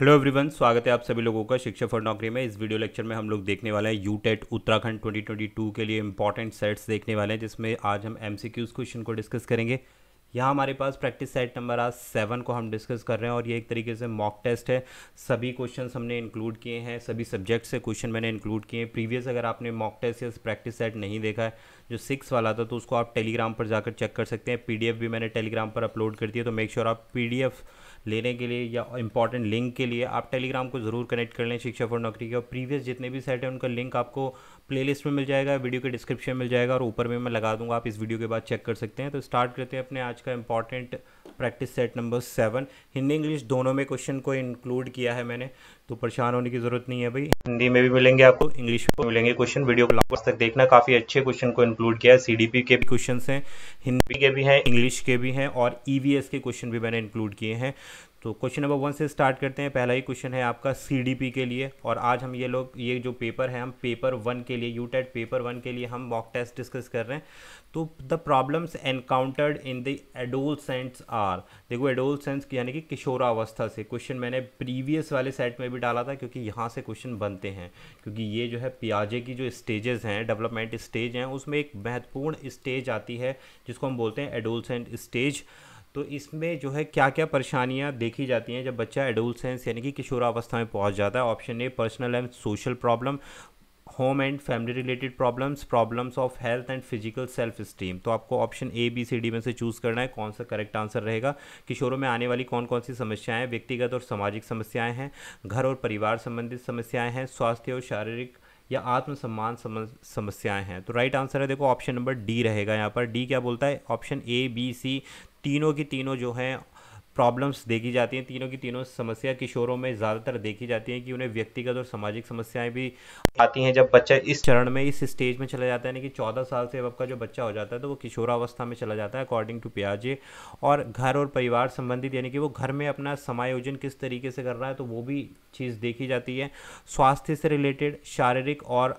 hello everyone स्वागत है आप सभी लोगों का शिक्षा फॉर नौकरी में इस वीडियो लेक्चर में हम लोग देखने वाले हैं यू टेट e उत्तराखंड 2022 के लिए इंपॉर्टेंट सेट्स देखने वाले हैं जिसमें आज हम एम क्वेश्चन को डिस्कस करेंगे यहाँ हमारे पास प्रैक्टिस सेट नंबर आज सेवन को हम डिस्कस कर रहे हैं और ये एक तरीके से मॉक टेस्ट है सभी क्वेश्चन हमने इंक्लूड किए हैं सभी सब्जेक्ट से क्वेश्चन मैंने इंक्लूड किए हैं प्रीवियस अगर आपने मॉक टेस्ट या प्रैक्टिस सेट नहीं देखा है जो सिक्स वाला था तो उसको आप टेलीग्राम पर जाकर चेक कर सकते हैं पीडीएफ भी मैंने टेलीग्राम पर अपलोड कर दिया है तो मेक श्योर sure आप पीडीएफ लेने के लिए या इंपॉर्टेंट लिंक के लिए आप टेलीग्राम को ज़रूर कनेक्ट कर लें शिक्षा फॉर नौकरी के और प्रीवियस जितने भी सेट हैं उनका लिंक आपको प्लेलिस्ट में मिल जाएगा वीडियो के डिस्क्रिप्शन मिल जाएगा और ऊपर में मैं लगा दूंगा आप इस वीडियो के बाद चेक कर सकते हैं तो स्टार्ट करते हैं अपने आज का important practice set number seven Hindi English दोनों में क्वेश्चन को इंक्लूड किया है मैंने तो परेशान होने की जरूरत नहीं है भाई हिंदी में भी मिलेंगे आपको इंग्लिश में मिलेंगे क्वेश्चन वीडियो को लास्ट तक देखना काफ़ी अच्छे क्वेश्चन को इंक्लूड किया है सी के भी क्वेश्चन हैं हिंदी के भी हैं इंग्लिश के भी हैं और ई e के क्वेश्चन भी मैंने इंक्लूड किए हैं तो क्वेश्चन नंबर वन से स्टार्ट करते हैं पहला ही क्वेश्चन है आपका सीडीपी के लिए और आज हम ये लोग ये जो पेपर है हम पेपर वन के लिए यू टेट पेपर वन के लिए हम मॉक टेस्ट डिस्कस कर रहे हैं तो the problems encountered in the adolescents are देखो एडोलसेंट्स यानी कि किशोरावस्था से क्वेश्चन मैंने प्रीवियस वाले सेट में भी डाला था क्योंकि यहाँ से क्वेश्चन बनते हैं क्योंकि ये जो है पियाजे की जो स्टेजेस हैं डेवलपमेंट स्टेज हैं उसमें एक महत्वपूर्ण स्टेज आती है जिसको हम बोलते हैं एडोलसेंट स्टेज तो इसमें जो है क्या क्या परेशानियाँ देखी जाती हैं जब बच्चा एडोलसेंस यानी कि किशोरावस्था में पहुँच जाता है option A personal and social problem home and family related problems problems of health and physical self esteem तो आपको option A B C D में से चूज़ करना है कौन सा करेक्ट आंसर रहेगा किशोरों में आने वाली कौन कौन सी समस्याएं व्यक्तिगत और सामाजिक समस्याएं हैं घर और परिवार संबंधित समस्याएं हैं स्वास्थ्य और शारीरिक या आत्मसम्मान समस्याएं हैं तो राइट आंसर है देखो ऑप्शन नंबर डी रहेगा यहाँ पर डी क्या बोलता है ऑप्शन ए बी सी तीनों की तीनों जो हैं प्रॉब्लम्स देखी जाती हैं तीनों की तीनों समस्या किशोरों में ज़्यादातर देखी जाती हैं कि उन्हें व्यक्तिगत और सामाजिक समस्याएं भी आती हैं जब बच्चा इस चरण में इस स्टेज में चला जाता है यानी कि चौदह साल से अब का जो बच्चा हो जाता है तो वो किशोरावस्था में चला जाता है अकॉर्डिंग टू पियाजे और घर और परिवार संबंधित यानी कि वो घर में अपना समायोजन किस तरीके से कर रहा है तो वो भी चीज़ देखी जाती है स्वास्थ्य से रिलेटेड शारीरिक और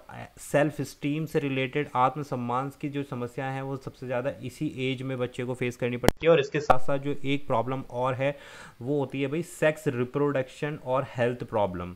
सेल्फ स्टीम से रिलेटेड आत्मसम्मान की जो समस्याएं हैं वो सबसे ज़्यादा इसी एज में बच्चे को फेस करनी पड़ती है और इसके साथ साथ जो एक प्रॉब्लम और है वो होती है भाई सेक्स रिप्रोडक्शन और हेल्थ प्रॉब्लम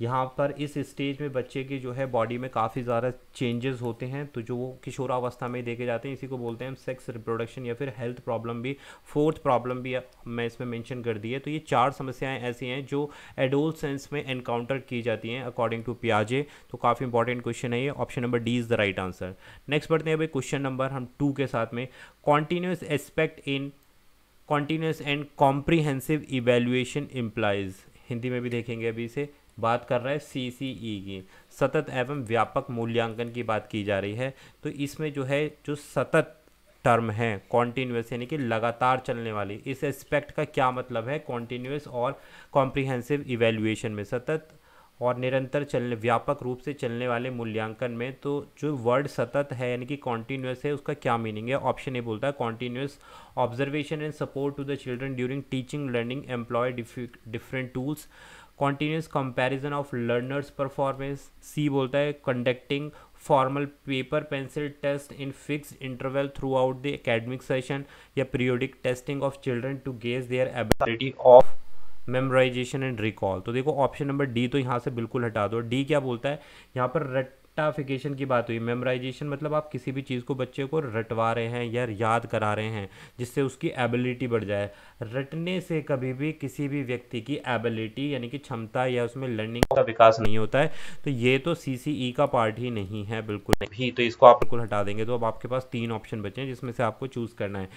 यहाँ पर इस स्टेज में बच्चे के जो है बॉडी में काफ़ी ज़्यादा चेंजेस होते हैं तो जो वो किशोरावस्था में देखे जाते हैं इसी को बोलते हैं हम सेक्स रिप्रोडक्शन या फिर हेल्थ प्रॉब्लम भी फोर्थ प्रॉब्लम भी मैं इसमें मेंशन कर दी है तो ये चार समस्याएं ऐसी हैं जो एडोल्ट सेंस में एनकाउंटर की जाती हैं अकॉर्डिंग टू पियाजे तो काफ़ी इंपॉर्टेंट क्वेश्चन है ये option number D is the right answer next बढ़ते हैं भाई क्वेश्चन नंबर हम टू के साथ में continuous aspect in continuous and comprehensive evaluation implies Hindi में भी देखेंगे अभी इसे बात कर रहा है सी सी ई e की सतत एवं व्यापक मूल्यांकन की बात की जा रही है तो इसमें जो है जो सतत टर्म है कॉन्टीन्यूस यानी कि लगातार चलने वाली इस एस्पेक्ट का क्या मतलब है कॉन्टीन्यूस और कॉम्प्रिहेंसिव इवेल्युएशन में सतत और निरंतर चलने व्यापक रूप से चलने वाले मूल्यांकन में तो जो वर्ड सतत है यानी कि कॉन्टीन्यूस है उसका क्या मीनिंग है ऑप्शन ए बोलता है continuous observation and support to the children during teaching learning employ different tools continuous comparison of learners performance C बोलता है conducting formal paper pencil test in fix interval throughout the academic session या periodic testing of children to gauge their ability of memorisation and recall तो देखो option number D तो यहाँ से बिल्कुल हटा दो डी क्या बोलता है यहाँ पर रेट रट्टाफिकेशन की बात हुई मेमोराइजेशन मतलब आप किसी भी चीज़ को बच्चे को रटवा रहे हैं या याद करा रहे हैं जिससे उसकी एबिलिटी बढ़ जाए रटने से कभी भी किसी भी व्यक्ति की एबिलिटी यानी कि क्षमता या उसमें लर्निंग का विकास नहीं होता है तो ये तो सी e का पार्ट ही नहीं है बिल्कुल भी तो इसको आप बिल्कुल हटा देंगे तो अब आपके पास तीन ऑप्शन बचे हैं जिसमें से आपको चूज़ करना है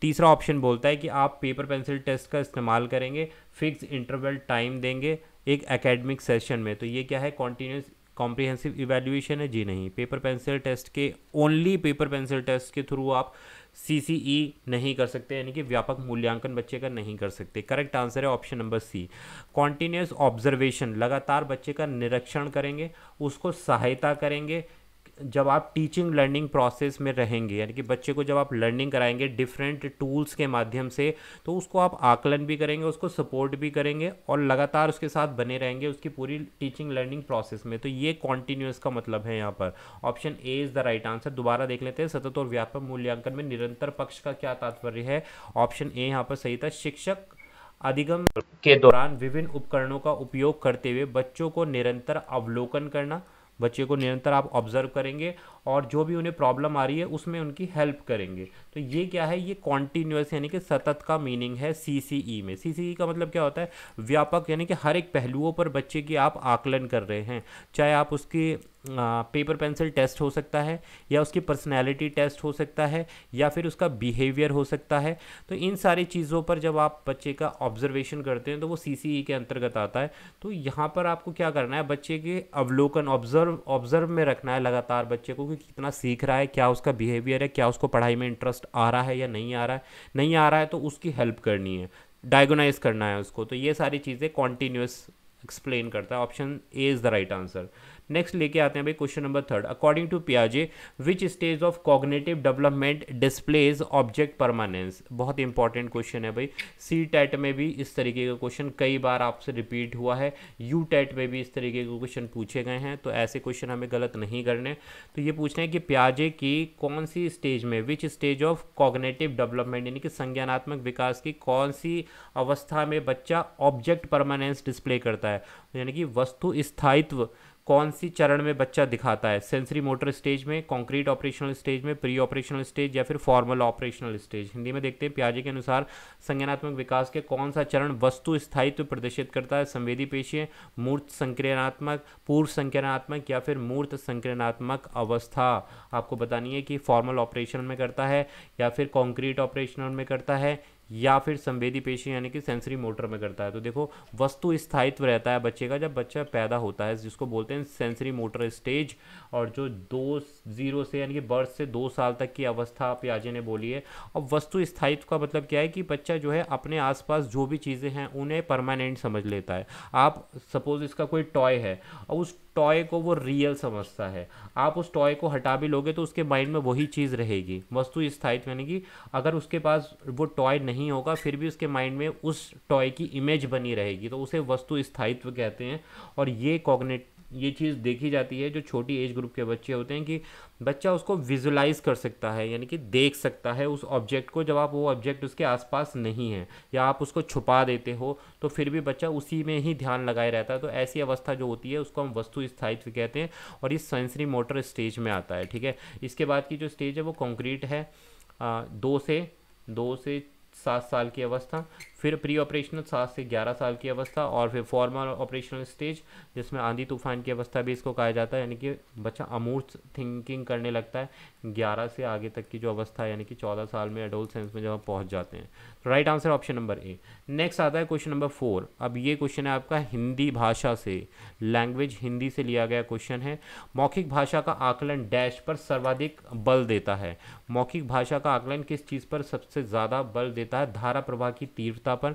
तीसरा ऑप्शन बोलता है कि आप पेपर पेंसिल टेस्ट का इस्तेमाल करेंगे फिक्स इंटरवल टाइम देंगे एक एकेडमिक सेशन में तो ये क्या है कॉन्टीन्यूस कॉम्प्रिहेंसिव इवेल्युएशन है जी नहीं पेपर पेंसिल टेस्ट के ओनली पेपर पेंसिल टेस्ट के थ्रू आप ई e नहीं कर सकते यानी कि व्यापक मूल्यांकन बच्चे का नहीं कर सकते करेक्ट आंसर है option number C continuous observation लगातार बच्चे का निरीक्षण करेंगे उसको सहायता करेंगे जब आप टीचिंग लर्निंग प्रोसेस में रहेंगे यानी कि बच्चे को जब आप लर्निंग कराएंगे डिफरेंट टूल्स के माध्यम से तो उसको आप आकलन भी करेंगे उसको सपोर्ट भी करेंगे और लगातार उसके साथ बने रहेंगे उसकी पूरी टीचिंग लर्निंग प्रोसेस में तो ये कॉन्टिन्यूस का मतलब है यहाँ पर option A is the right answer दोबारा देख लेते हैं सतत और व्यापक मूल्यांकन में निरंतर पक्ष का क्या तात्पर्य है ऑप्शन ए यहाँ पर सही था शिक्षक अधिगम के दौरान विभिन्न उपकरणों का उपयोग करते हुए बच्चों को निरंतर अवलोकन करना बच्चे को निरंतर आप ऑब्जर्व करेंगे और जो भी उन्हें प्रॉब्लम आ रही है उसमें उनकी हेल्प करेंगे तो ये क्या है ये कॉन्टीन्यूस यानी कि सतत का मीनिंग है ई e में ई e का मतलब क्या होता है व्यापक यानी कि हर एक पहलुओं पर बच्चे की आप आकलन कर रहे हैं चाहे आप उसके पेपर पेंसिल टेस्ट हो सकता है या उसकी पर्सनैलिटी टेस्ट हो सकता है या फिर उसका बिहेवियर हो सकता है तो इन सारी चीज़ों पर जब आप बच्चे का ऑब्जर्वेशन करते हैं तो वो ई e के अंतर्गत आता है तो यहाँ पर आपको क्या करना है बच्चे के अवलोकन ऑब्जर्व ऑब्जर्व में रखना है लगातार बच्चे को कि कि कितना सीख रहा है क्या उसका बिहेवियर है क्या उसको पढ़ाई में इंटरेस्ट आ रहा है या नहीं आ रहा है नहीं आ रहा है तो उसकी हेल्प करनी है डायगोनाइज करना है उसको तो ये सारी चीज़ें कॉन्टीन्यूस एक्सप्लेन करता है option A is the right answer next लेके आते हैं भाई question number third according to पियाजे which stage of cognitive development displays object permanence बहुत इंपॉर्टेंट क्वेश्चन है भाई सी टेट e में भी इस तरीके का क्वेश्चन कई बार आपसे रिपीट हुआ है यू टेट e में भी इस तरीके के क्वेश्चन पूछे गए हैं तो ऐसे क्वेश्चन हमें गलत नहीं करने तो ये रहे हैं कि प्याजे की कौन सी स्टेज में which stage of cognitive development यानी कि संज्ञानात्मक विकास की कौन सी अवस्था में बच्चा ऑब्जेक्ट परमानेंस डिस्प्ले करता है यानी कि वस्तु स्थायित्व कौन सी चरण में बच्चा दिखाता है सेंसरी मोटर स्टेज में कंक्रीट ऑपरेशनल स्टेज में प्री ऑपरेशनल स्टेज या फिर फॉर्मल ऑपरेशनल स्टेज हिंदी में देखते हैं प्याजे के अनुसार संज्ञानात्मक विकास के कौन सा चरण वस्तु स्थायित्व प्रदर्शित करता है संवेदी पेशियाँ मूर्त संक्रियात्मक पूर्व संक्रियात्मक या फिर मूर्त संक्रियात्मक अवस्था आपको बतानी है कि फॉर्मल ऑपरेशन में करता है या फिर कॉन्क्रीट ऑपरेशनल में करता है या फिर संवेदी पेशी यानी कि सेंसरी मोटर में करता है तो देखो वस्तु स्थायित्व रहता है बच्चे का जब बच्चा पैदा होता है जिसको बोलते हैं सेंसरी मोटर स्टेज और जो दो जीरो से यानी कि बर्थ से दो साल तक की अवस्था प्याजे ने बोली है अब वस्तु स्थायित्व का मतलब क्या है कि बच्चा जो है अपने आसपास जो भी चीज़ें हैं उन्हें परमानेंट समझ लेता है आप सपोज इसका कोई टॉय है और उस टॉय को वो रियल समझता है आप उस टॉय को हटा भी लोगे तो उसके माइंड में वही चीज़ रहेगी वस्तु स्थायित्व यानी कि अगर उसके पास वो टॉय नहीं नहीं होगा फिर भी उसके माइंड में उस टॉय की इमेज बनी रहेगी तो उसे वस्तु स्थायित्व कहते हैं और ये कॉग्नेट ये चीज़ देखी जाती है जो छोटी एज ग्रुप के बच्चे होते हैं कि बच्चा उसको विजुलाइज कर सकता है यानी कि देख सकता है उस ऑब्जेक्ट को जब आप वो ऑब्जेक्ट उसके आसपास नहीं है या आप उसको छुपा देते हो तो फिर भी बच्चा उसी में ही ध्यान लगाए रहता है तो ऐसी अवस्था जो होती है उसको हम वस्तु स्थायित्व कहते हैं और ये सेंसरी मोटर स्टेज में आता है ठीक है इसके बाद की जो स्टेज है वो कॉन्क्रीट है आ, दो से दो से सात साल की अवस्था फिर प्री ऑपरेशनल सात से ग्यारह साल की अवस्था और फिर फॉर्मल ऑपरेशनल स्टेज जिसमें आंधी तूफान की अवस्था भी इसको कहा जाता है यानी कि बच्चा अमूर्त थिंकिंग करने लगता है ग्यारह से आगे तक की जो अवस्था है यानी कि चौदह साल में एडोल्ट सेंस में जब हम पहुँच जाते हैं तो right answer option number A next आता है क्वेश्चन नंबर फोर अब ये क्वेश्चन है आपका हिंदी भाषा से लैंग्वेज हिंदी से लिया गया क्वेश्चन है मौखिक भाषा का आकलन डैश पर सर्वाधिक बल देता है मौखिक भाषा का आकलन किस चीज़ पर सबसे ज़्यादा बल देता देता है धारा प्रवाह की तीव्रता पर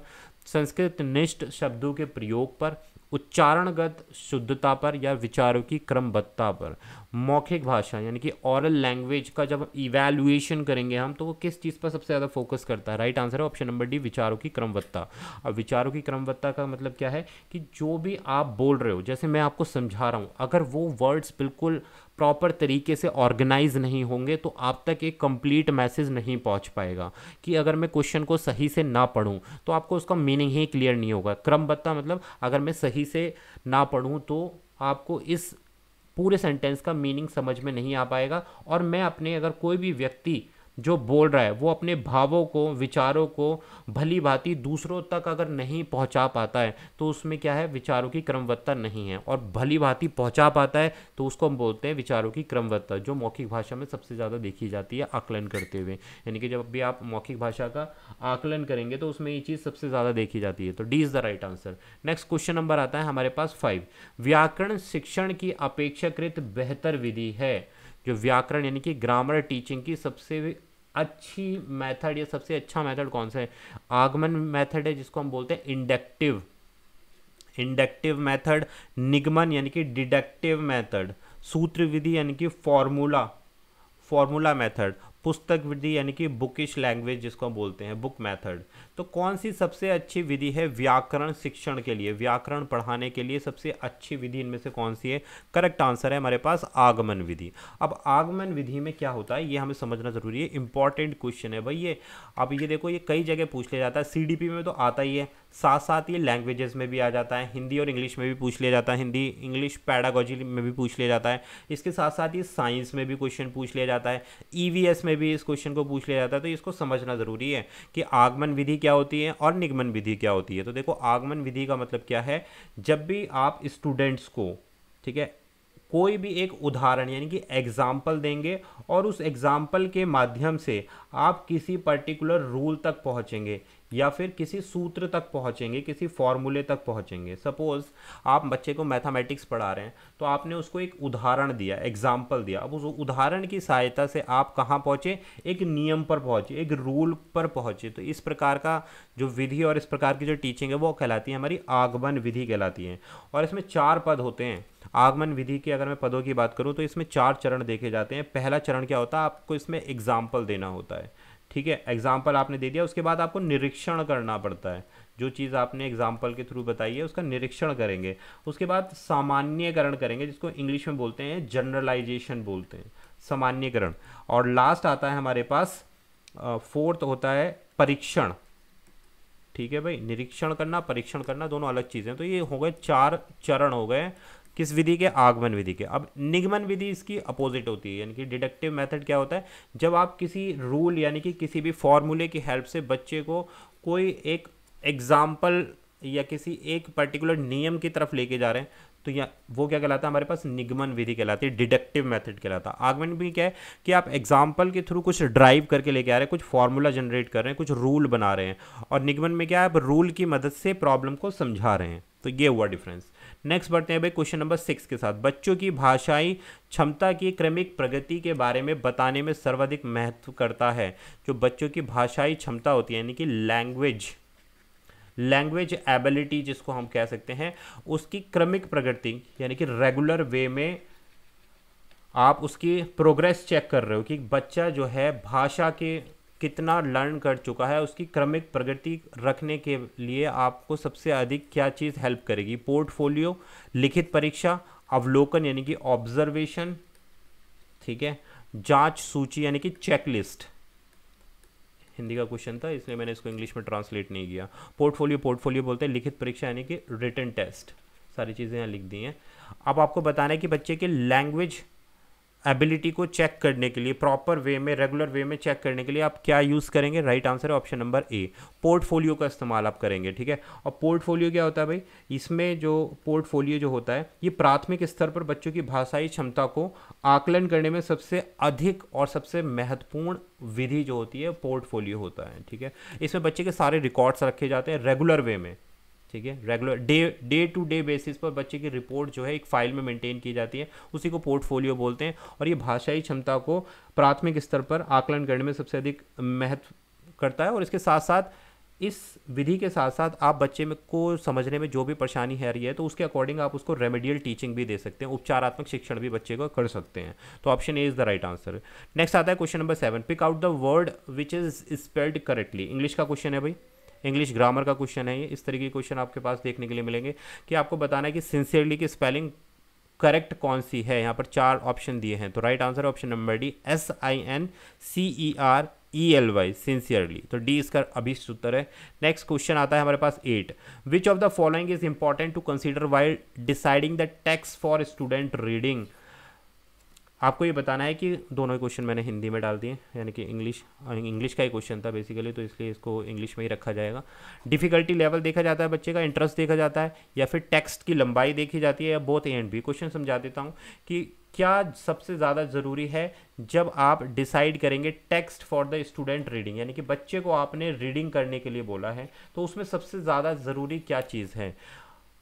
संस्कृत निष्ठ शब्दों के प्रयोग पर उच्चारणगत शुद्धता पर या विचारों की क्रमबद्धता पर मौखिक भाषा यानी कि ऑरल लैंग्वेज का जब इवैल्यूएशन करेंगे हम तो वो किस चीज़ पर सबसे ज़्यादा फोकस करता है राइट आंसर है ऑप्शन नंबर डी विचारों की क्रमबद्धता अब विचारों की क्रमबद्धता का मतलब क्या है कि जो भी आप बोल रहे हो जैसे मैं आपको समझा रहा हूँ अगर वो वर्ड्स बिल्कुल प्रॉपर तरीके से ऑर्गेनाइज नहीं होंगे तो आप तक एक कंप्लीट मैसेज नहीं पहुंच पाएगा कि अगर मैं क्वेश्चन को सही से ना पढूं तो आपको उसका मीनिंग ही क्लियर नहीं होगा क्रमबद्धता मतलब अगर मैं सही से ना पढूं तो आपको इस पूरे सेंटेंस का मीनिंग समझ में नहीं आ पाएगा और मैं अपने अगर कोई भी व्यक्ति जो बोल रहा है वो अपने भावों को विचारों को भली भांति दूसरों तक अगर नहीं पहुंचा पाता है तो उसमें क्या है विचारों की क्रमवत्ता नहीं है और भली भांति पहुंचा पाता है तो उसको हम बोलते हैं विचारों की क्रमवत्ता जो मौखिक भाषा में सबसे ज़्यादा देखी जाती है आकलन करते हुए यानी कि जब भी आप मौखिक भाषा का आकलन करेंगे तो उसमें ये चीज़ सबसे ज़्यादा देखी जाती है तो D is the right answer next question number आता है हमारे पास फाइव व्याकरण शिक्षण की अपेक्षाकृत बेहतर विधि है जो व्याकरण यानी कि ग्रामर टीचिंग की सबसे अच्छी मेथड या सबसे अच्छा मेथड कौन सा है आगमन मेथड है जिसको हम बोलते हैं इंडक्टिव इंडक्टिव मेथड निगमन यानी कि डिडक्टिव मेथड सूत्र विधि यानी कि फॉर्मूला फॉर्मूला मेथड पुस्तक विधि यानी कि बुकिश लैंग्वेज जिसको हम बोलते हैं बुक मेथड तो कौन सी सबसे अच्छी विधि है व्याकरण शिक्षण के लिए व्याकरण पढ़ाने के लिए सबसे अच्छी विधि इनमें से कौन सी है करेक्ट आंसर है हमारे पास आगमन विधि अब आगमन विधि में क्या होता है ये हमें समझना ज़रूरी है इंपॉर्टेंट क्वेश्चन है भाई ये अब ये देखो ये कई जगह पूछ लिया जाता है सी में तो आता ही है साथ साथ ये लैंग्वेजेस में भी आ जाता है हिंदी और इंग्लिश में भी पूछ लिया जाता है हिंदी इंग्लिश पैडागोजी में भी पूछ लिया जाता है इसके साथ साथ ये साइंस में भी क्वेश्चन पूछ लिया जाता है ई e में भी इस क्वेश्चन को पूछ लिया जाता है तो इसको समझना ज़रूरी है कि आगमन विधि क्या होती है और निगमन विधि क्या होती है तो देखो आगमन विधि का मतलब क्या है जब भी आप स्टूडेंट्स को ठीक है कोई भी एक उदाहरण यानी कि एग्जाम्पल देंगे और उस एग्जाम्पल के माध्यम से आप किसी पर्टिकुलर रूल तक पहुँचेंगे या फिर किसी सूत्र तक पहुँचेंगे किसी फॉर्मूले तक पहुँचेंगे सपोज़ आप बच्चे को मैथमेटिक्स पढ़ा रहे हैं तो आपने उसको एक उदाहरण दिया एग्जाम्पल दिया अब उस उदाहरण की सहायता से आप कहाँ पहुँचे एक नियम पर पहुँचे एक रूल पर पहुँचे तो इस प्रकार का जो विधि और इस प्रकार की जो टीचिंग है वो कहलाती है हमारी आगमन विधि कहलाती है और इसमें चार पद होते हैं आगमन विधि की अगर मैं पदों की बात करूँ तो इसमें चार चरण देखे जाते हैं पहला चरण क्या होता है आपको इसमें एग्जाम्पल देना होता है ठीक है एग्जाम्पल आपने दे दिया उसके बाद आपको निरीक्षण करना पड़ता है जो चीज़ आपने एग्जाम्पल के थ्रू बताई है उसका निरीक्षण करेंगे उसके बाद सामान्यकरण करेंगे जिसको इंग्लिश में बोलते हैं जनरलाइजेशन बोलते हैं सामान्यकरण और लास्ट आता है हमारे पास फोर्थ होता है परीक्षण ठीक है भाई निरीक्षण करना परीक्षण करना दोनों अलग चीज़ें तो ये हो गए चार चरण हो गए किस विधि के आगमन विधि के अब निगमन विधि इसकी अपोजिट होती है यानी कि डिडक्टिव मेथड क्या होता है जब आप किसी रूल यानी कि किसी भी फॉर्मूले की हेल्प से बच्चे को कोई एक एग्जाम्पल या किसी एक पर्टिकुलर नियम की तरफ लेके जा रहे हैं तो या वो क्या कहलाता है हमारे पास निगमन विधि कहलाती है डिडक्टिव मेथड कहलाता है आगमन भी क्या है कि आप एग्जाम्पल के थ्रू कुछ ड्राइव करके लेके आ रहे हैं कुछ फार्मूला जनरेट कर रहे हैं कुछ रूल बना रहे हैं और निगमन में क्या है आप रूल की मदद से प्रॉब्लम को समझा रहे हैं तो ये हुआ डिफरेंस नेक्स्ट बढ़ते हैं भाई क्वेश्चन नंबर सिक्स के साथ बच्चों की भाषाई क्षमता की क्रमिक प्रगति के बारे में बताने में सर्वाधिक महत्व करता है जो बच्चों की भाषाई क्षमता होती है यानी कि लैंग्वेज लैंग्वेज एबिलिटी जिसको हम कह सकते हैं उसकी क्रमिक प्रगति यानी कि रेगुलर वे में आप उसकी प्रोग्रेस चेक कर रहे हो कि बच्चा जो है भाषा के कितना लर्न कर चुका है उसकी क्रमिक प्रगति रखने के लिए आपको सबसे अधिक क्या चीज़ हेल्प करेगी पोर्टफोलियो लिखित परीक्षा अवलोकन यानी कि ऑब्जर्वेशन ठीक है जांच सूची यानी कि चेकलिस्ट हिंदी का क्वेश्चन था इसलिए मैंने इसको इंग्लिश में ट्रांसलेट नहीं किया पोर्टफोलियो पोर्टफोलियो बोलते हैं लिखित परीक्षा यानी कि रिटर्न टेस्ट सारी चीज़ें यहाँ लिख दी हैं अब आपको बताना है कि बच्चे के लैंग्वेज एबिलिटी को चेक करने के लिए प्रॉपर वे में रेगुलर वे में चेक करने के लिए आप क्या यूज़ करेंगे राइट आंसर है ऑप्शन नंबर ए पोर्टफोलियो का इस्तेमाल आप करेंगे ठीक है और पोर्टफोलियो क्या होता है भाई इसमें जो पोर्टफोलियो जो होता है ये प्राथमिक स्तर पर बच्चों की भाषाई क्षमता को आकलन करने में सबसे अधिक और सबसे महत्वपूर्ण विधि जो होती है पोर्टफोलियो होता है ठीक है इसमें बच्चे के सारे रिकॉर्ड्स रखे जाते हैं रेगुलर वे में ठीक है regular day day to day basis पर बच्चे की रिपोर्ट जो है एक फाइल में मेंटेन की जाती है उसी को पोर्टफोलियो बोलते हैं और ये भाषाई क्षमता को प्राथमिक स्तर पर आकलन करने में सबसे अधिक महत्व करता है और इसके साथ साथ इस विधि के साथ साथ आप बच्चे में को समझने में जो भी परेशानी है रही है तो उसके अकॉर्डिंग आप उसको रेमेडियल टीचिंग भी दे सकते हैं उपचारात्मक शिक्षण भी बच्चे को कर सकते हैं तो option A is the right answer next आता है question number seven pick out the word which is spelled correctly English का क्वेश्चन है भाई इंग्लिश ग्रामर का क्वेश्चन है ये इस तरीके के क्वेश्चन आपके पास देखने के लिए मिलेंगे कि आपको बताना है कि सिंसियरली की स्पेलिंग करेक्ट कौन सी है यहाँ पर चार ऑप्शन दिए हैं तो right answer option number D S I N C E R E L Y sincerely तो डी इसका अभिष्ट उत्तर है नेक्स्ट क्वेश्चन आता है हमारे पास eight which of the following is important to consider while deciding the text for student reading आपको ये बताना है कि दोनों ही क्वेश्चन मैंने हिंदी में डाल दिए यानी कि इंग्लिश इंग्लिश का ही क्वेश्चन था बेसिकली तो इसलिए इसको इंग्लिश में ही रखा जाएगा डिफिकल्टी लेवल देखा जाता है बच्चे का इंटरेस्ट देखा जाता है या फिर टेक्स्ट की लंबाई देखी जाती है या बहुत ए एंड बी क्वेश्चन समझा देता हूँ कि क्या सबसे ज़्यादा ज़रूरी है जब आप डिसाइड करेंगे text for the student reading यानी कि बच्चे को आपने रीडिंग करने के लिए बोला है तो उसमें सबसे ज़्यादा ज़रूरी क्या चीज़ है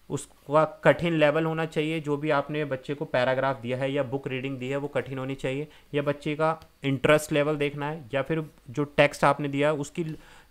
उसका कठिन लेवल होना चाहिए जो भी आपने बच्चे को पैराग्राफ दिया है या बुक रीडिंग दी है वो कठिन होनी चाहिए या बच्चे का इंटरेस्ट लेवल देखना है या फिर जो टेक्स्ट आपने दिया उसकी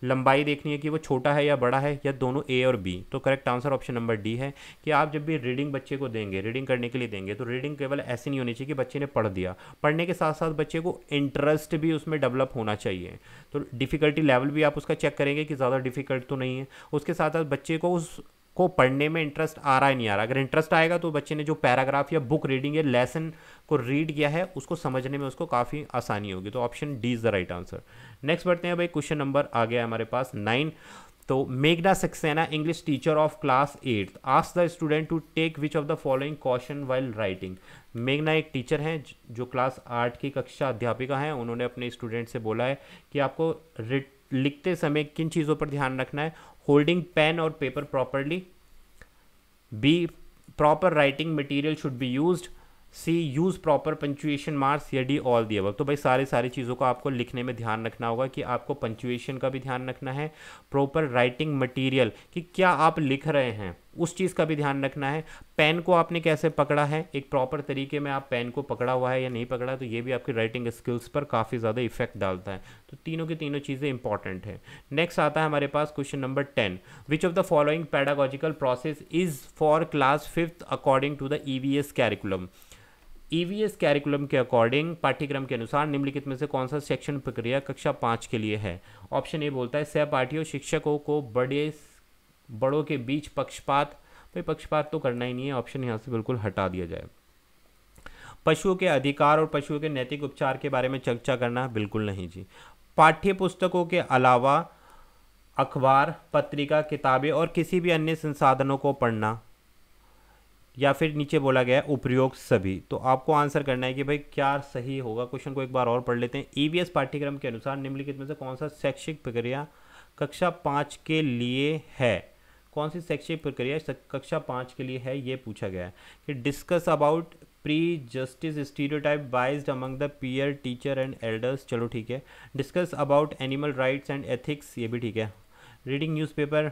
लंबाई देखनी है कि वो छोटा है या बड़ा है या दोनों ए और बी तो correct answer option number D है कि आप जब भी रीडिंग बच्चे को देंगे रीडिंग करने के लिए देंगे तो रीडिंग केवल ऐसी नहीं होनी चाहिए कि बच्चे ने पढ़ दिया पढ़ने के साथ साथ बच्चे को इंटरेस्ट भी उसमें डेवलप होना चाहिए तो डिफ़िकल्टी लेवल भी आप उसका चेक करेंगे कि ज़्यादा डिफ़िकल्ट तो नहीं है उसके साथ साथ बच्चे को उस को पढ़ने में इंटरेस्ट आ रहा है नहीं आ रहा अगर इंटरेस्ट आएगा तो बच्चे ने जो पैराग्राफ या बुक रीडिंग या लेसन को रीड किया है उसको समझने में उसको काफ़ी आसानी होगी तो option D is the right answer next बढ़ते हैं भाई क्वेश्चन नंबर आ गया हमारे पास नाइन तो मेघना Saxena English teacher of class eight ask the student to take which of the following question while writing मेघना एक टीचर हैं जो क्लास आठ की कक्षा अध्यापिका हैं उन्होंने अपने स्टूडेंट से बोला है कि आपको लिखते समय किन चीज़ों पर ध्यान रखना है होल्डिंग पेन और paper properly B proper writing material should be use C use proper punctuation marks या डी ऑल दी अवर तो भाई सारे सारी चीज़ों को आपको लिखने में ध्यान रखना होगा कि आपको पंचुएशन का भी ध्यान रखना है प्रॉपर राइटिंग मटेरियल कि क्या आप लिख रहे हैं उस चीज़ का भी ध्यान रखना है पेन को आपने कैसे पकड़ा है एक प्रॉपर तरीके में आप पेन को पकड़ा हुआ है या नहीं पकड़ा तो ये भी आपकी राइटिंग स्किल्स पर काफ़ी ज़्यादा इफेक्ट डालता है तो तीनों की तीनों चीज़ें इंपॉर्टेंट है नेक्स्ट आता है हमारे पास question number ten which of the following pedagogical process is for class fifth according to the E V S curriculum S curriculum के अकॉर्डिंग पाठ्यक्रम के अनुसार निम्नलिखित में से कौन सा सेक्शन प्रक्रिया कक्षा पाँच के लिए है ऑप्शन ए बोलता है सह पाठियों शिक्षकों को बड़े बड़ों के बीच पक्षपात भाई पक्षपात तो करना ही नहीं है ऑप्शन यहाँ से बिल्कुल हटा दिया जाए पशुओं के अधिकार और पशुओं के नैतिक उपचार के बारे में चर्चा करना बिल्कुल नहीं जी पाठ्य पुस्तकों के अलावा अखबार पत्रिका किताबें और किसी भी अन्य संसाधनों को पढ़ना या फिर नीचे बोला गया है उपयोग सभी तो आपको आंसर करना है कि भाई क्या सही होगा क्वेश्चन को एक बार और पढ़ लेते हैं ईवीएस e पाठ्यक्रम के अनुसार निम्नलिखित में से कौन सा शैक्षिक प्रक्रिया कक्षा पाँच के लिए है कौन सी शैक्षिक प्रक्रिया कक्षा पाँच के लिए है ये पूछा गया है कि discuss about prejudice stereotype biased among the peer teacher and elders चलो ठीक है discuss about animal rights and ethics ये भी ठीक है रीडिंग न्यूज़पेपर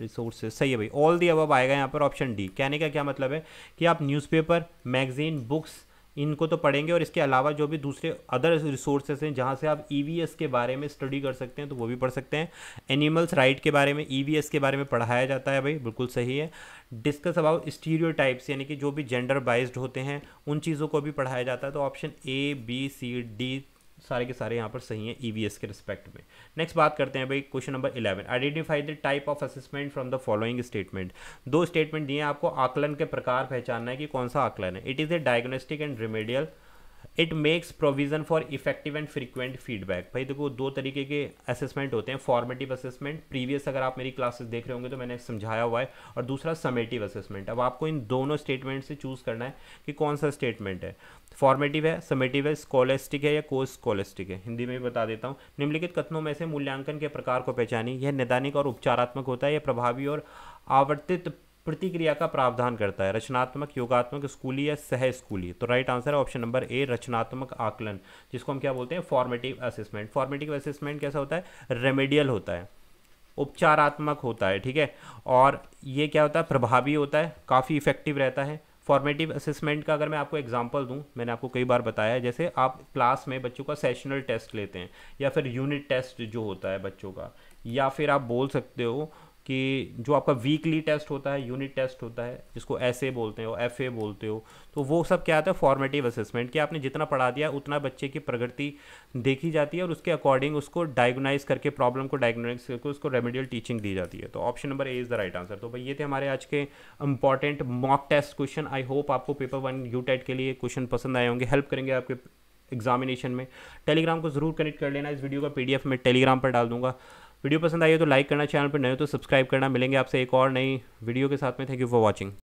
रिसोर्सेज सही है भाई ऑल दी अब आएगा यहाँ पर ऑप्शन डी कहने का क्या मतलब है कि आप न्यूज़पेपर मैगजीन बुक्स इनको तो पढ़ेंगे और इसके अलावा जो भी दूसरे अदर रिसोर्सेज हैं जहाँ से आप ई e के बारे में स्टडी कर सकते हैं तो वो भी पढ़ सकते हैं एनिमल्स राइट के बारे में ई e के बारे में पढ़ाया जाता है भाई बिल्कुल सही है डिस्कस अबाउट स्टीरियो यानी कि जो भी जेंडर बाइज्ड होते हैं उन चीज़ों को भी पढ़ाया जाता है तो option A B C D सारे के सारे यहाँ पर सही हैं ई e के रिस्पेक्ट में नेक्स्ट बात करते हैं भाई question number eleven identify the type of assessment from the following statement दो स्टेटमेंट दिए हैं आपको आकलन के प्रकार पहचानना है कि कौन सा आकलन है it is a diagnostic and remedial it makes provision for effective and frequent feedback भाई देखो दो तरीके के असेसमेंट होते हैं फॉर्मेटिव असेसमेंट प्रीवियस अगर आप मेरी क्लासेस देख रहे होंगे तो मैंने समझाया हुआ है और दूसरा समेटिव असेसमेंट अब आपको इन दोनों स्टेटमेंट से चूज़ करना है कि कौन सा स्टेटमेंट है फॉर्मेटिव है समेटिव है स्कॉलेस्टिक है या कोर्स स्कॉलेस्टिक है हिंदी में भी बता देता हूँ निम्नलिखित कथनों में से मूल्यांकन के प्रकार को पहचानी यह नैदानिक और उपचारात्मक होता है यह प्रभावी और आवर्तित प्रतिक्रिया का प्रावधान करता है रचनात्मक योगात्मक स्कूली या सह स्कूली तो राइट आंसर है ऑप्शन नंबर ए रचनात्मक आकलन जिसको हम क्या बोलते हैं फॉर्मेटिव असेसमेंट फॉर्मेटिव असेसमेंट कैसा होता है रेमेडियल होता है उपचारात्मक होता है ठीक है और ये क्या होता है प्रभावी होता है काफ़ी इफेक्टिव रहता है फॉर्मेटिव असेसमेंट का अगर मैं आपको एग्जांपल दूं मैंने आपको कई बार बताया है जैसे आप क्लास में बच्चों का सेशनल टेस्ट लेते हैं या फिर यूनिट टेस्ट जो होता है बच्चों का या फिर आप बोल सकते हो कि जो आपका वीकली टेस्ट होता है यूनिट टेस्ट होता है जिसको एस बोलते हो एफ बोलते हो तो वो सब क्या आता है फॉर्मेटिव असेसमेंट कि आपने जितना पढ़ा दिया उतना बच्चे की प्रगति देखी जाती है और उसके अकॉर्डिंग उसको डायग्नाइज करके प्रॉब्लम को डायग्नाइज करके उसको रेमेडियल टीचिंग दी जाती है तो option number A is the right answer तो भाई ये थे हमारे आज के important mock test question I hope आपको पेपर वन यू टेट के लिए क्वेश्चन पसंद आए होंगे हेल्प करेंगे आपके एग्जामिनेशन में टेलीग्राम को ज़रूर कनेक्ट कर लेना इस वीडियो का पीडीएफ मैं टेलीग्राम पर डाल दूंगा वीडियो पसंद आई हो तो लाइक करना चैनल पर नए हो तो सब्सक्राइब करना मिलेंगे आपसे एक और नई वीडियो के साथ में थैंक यू फॉर वॉचिंग